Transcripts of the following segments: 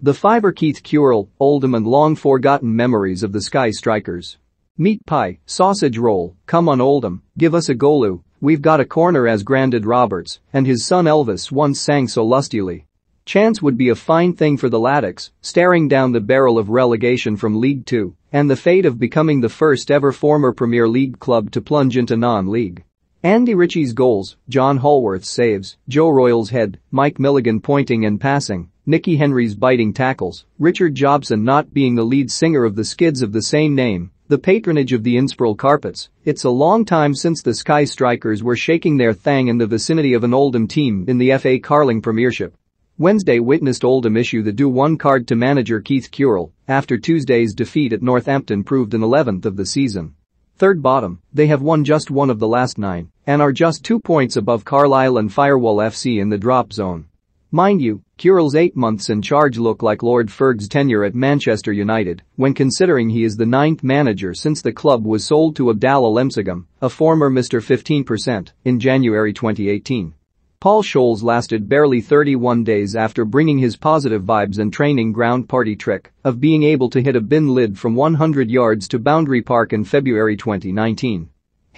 The fiber Keith Curl, Oldham and long-forgotten memories of the Sky Strikers. Meat pie, sausage roll, come on Oldham, give us a golu, we've got a corner as Grandad Roberts and his son Elvis once sang so lustily. Chance would be a fine thing for the Latics, staring down the barrel of relegation from League Two and the fate of becoming the first ever former Premier League club to plunge into non-league. Andy Ritchie's goals, John Holworth's saves, Joe Royal's head, Mike Milligan pointing and passing, Nicky Henry's biting tackles, Richard Jobson not being the lead singer of the Skids of the same name, the patronage of the Innsbruck Carpets. It's a long time since the Sky Strikers were shaking their thang in the vicinity of an Oldham team in the FA Carling Premiership. Wednesday witnessed Oldham issue the do one card to manager Keith Curell after Tuesday's defeat at Northampton proved an 11th of the season. Third bottom, they have won just one of the last nine, and are just two points above Carlisle and Firewall FC in the drop zone. Mind you, Curle's eight months in charge look like Lord Ferg's tenure at Manchester United when considering he is the ninth manager since the club was sold to Abdallah Lemsigam, a former Mr. 15%, in January 2018. Paul Scholes lasted barely 31 days after bringing his positive vibes and training ground party trick of being able to hit a bin lid from 100 yards to Boundary Park in February 2019.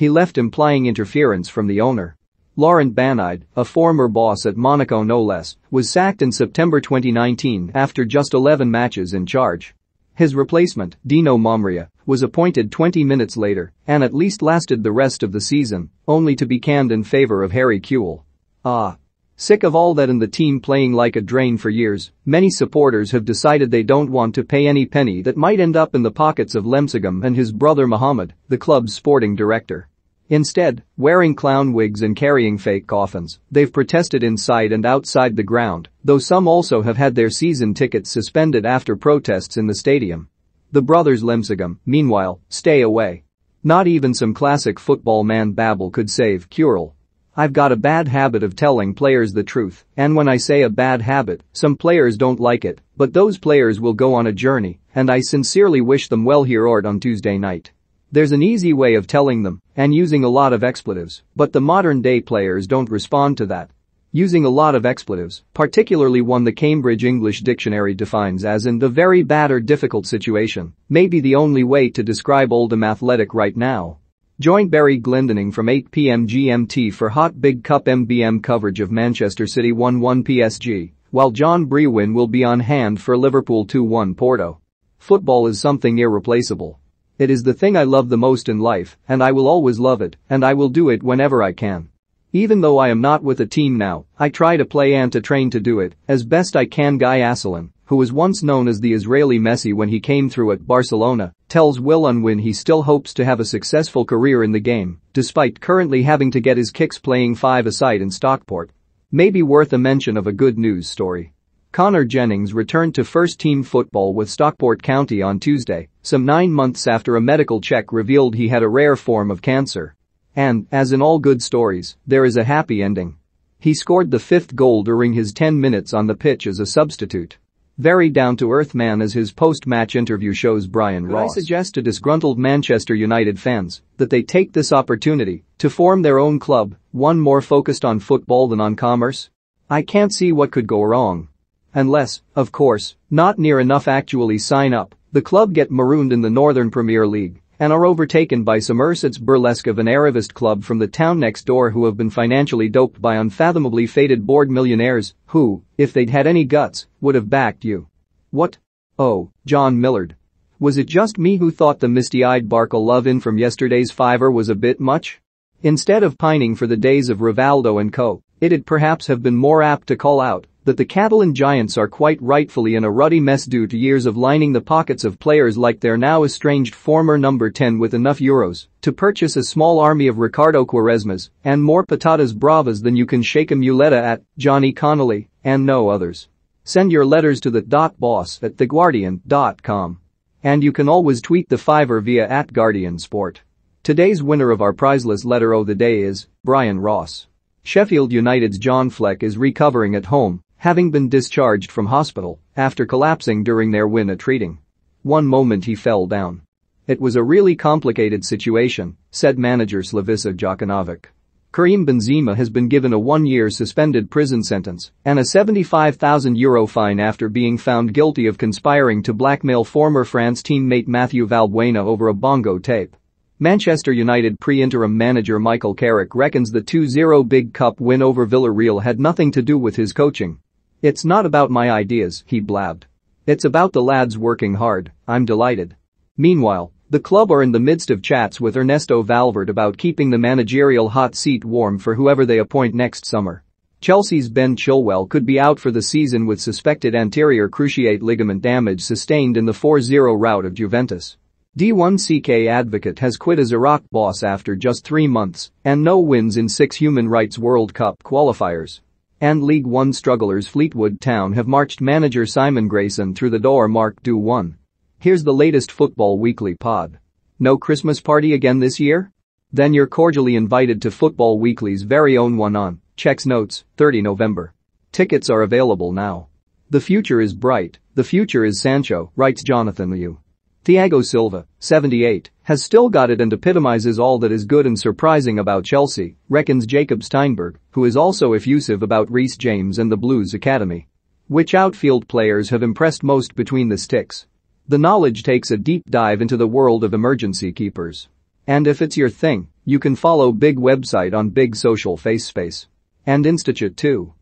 He left implying interference from the owner. Laurent Banide, a former boss at Monaco no less, was sacked in September 2019 after just 11 matches in charge. His replacement, Dino Momria, was appointed 20 minutes later and at least lasted the rest of the season, only to be canned in favor of Harry Kewell. Ah. Sick of all that and the team playing like a drain for years, many supporters have decided they don't want to pay any penny that might end up in the pockets of Lemsigum and his brother Mohammed, the club's sporting director. Instead, wearing clown wigs and carrying fake coffins, they've protested inside and outside the ground, though some also have had their season tickets suspended after protests in the stadium. The brothers Lemsigum, meanwhile, stay away. Not even some classic football man babble could save Curel. I've got a bad habit of telling players the truth, and when I say a bad habit, some players don't like it, but those players will go on a journey, and I sincerely wish them well here on Tuesday night. There's an easy way of telling them and using a lot of expletives, but the modern-day players don't respond to that. Using a lot of expletives, particularly one the Cambridge English Dictionary defines as in the very bad or difficult situation, may be the only way to describe Oldham Athletic right now. Join Barry Glendening from 8 p.m. GMT for Hot Big Cup MBM coverage of Manchester City 1-1 PSG, while John Brewin will be on hand for Liverpool 2-1 Porto. Football is something irreplaceable. It is the thing I love the most in life, and I will always love it, and I will do it whenever I can. Even though I am not with a team now, I try to play and to train to do it as best I can Guy Asselin, who was once known as the Israeli Messi when he came through at Barcelona, tells Will Unwin he still hopes to have a successful career in the game, despite currently having to get his kicks playing five-a-side in Stockport. Maybe worth a mention of a good news story. Connor Jennings returned to first-team football with Stockport County on Tuesday, some nine months after a medical check revealed he had a rare form of cancer. And, as in all good stories, there is a happy ending. He scored the fifth goal during his 10 minutes on the pitch as a substitute. Very down-to-earth man as his post-match interview shows Brian Could Ross. I suggest to disgruntled Manchester United fans that they take this opportunity to form their own club, one more focused on football than on commerce? I can't see what could go wrong. Unless, of course, not near enough actually sign up, the club get marooned in the Northern Premier League and are overtaken by Somerset's burlesque of an Arabist club from the town next door who have been financially doped by unfathomably fated bored millionaires who, if they'd had any guts, would have backed you. What? Oh, John Millard. Was it just me who thought the misty-eyed Barkle love-in from yesterday's fiver was a bit much? Instead of pining for the days of Rivaldo and co., it'd perhaps have been more apt to call out that the Catalan Giants are quite rightfully in a ruddy mess due to years of lining the pockets of players like their now estranged former number 10 with enough euros to purchase a small army of Ricardo Quaresmas and more patatas bravas than you can shake a muleta at, Johnny Connolly, and no others. Send your letters to the Dot .boss at theguardian.com. And you can always tweet the fiver via at Guardian Sport. Today's winner of our prizeless letter of the day is Brian Ross. Sheffield United's John Fleck is recovering at home having been discharged from hospital after collapsing during their win at treating. One moment he fell down. It was a really complicated situation, said manager Slavisa Jokanovic. Karim Benzema has been given a one-year suspended prison sentence and a €75,000 fine after being found guilty of conspiring to blackmail former France teammate Matthew Valbuena over a bongo tape. Manchester United pre-interim manager Michael Carrick reckons the 2-0 Big Cup win over Villarreal had nothing to do with his coaching. It's not about my ideas, he blabbed. It's about the lads working hard, I'm delighted. Meanwhile, the club are in the midst of chats with Ernesto Valverde about keeping the managerial hot seat warm for whoever they appoint next summer. Chelsea's Ben Chilwell could be out for the season with suspected anterior cruciate ligament damage sustained in the 4-0 rout of Juventus. D1CK advocate has quit as Iraq boss after just three months and no wins in six Human Rights World Cup qualifiers and League One strugglers Fleetwood Town have marched manager Simon Grayson through the door marked do one. Here's the latest Football Weekly pod. No Christmas party again this year? Then you're cordially invited to Football Weekly's very own one on, checks notes, 30 November. Tickets are available now. The future is bright, the future is Sancho, writes Jonathan Liu. Thiago Silva, 78, has still got it and epitomizes all that is good and surprising about Chelsea, reckons Jacob Steinberg, who is also effusive about Reece James and the Blues Academy. Which outfield players have impressed most between the sticks? The knowledge takes a deep dive into the world of emergency keepers. And if it's your thing, you can follow Big Website on Big Social Face Space. And Institute too.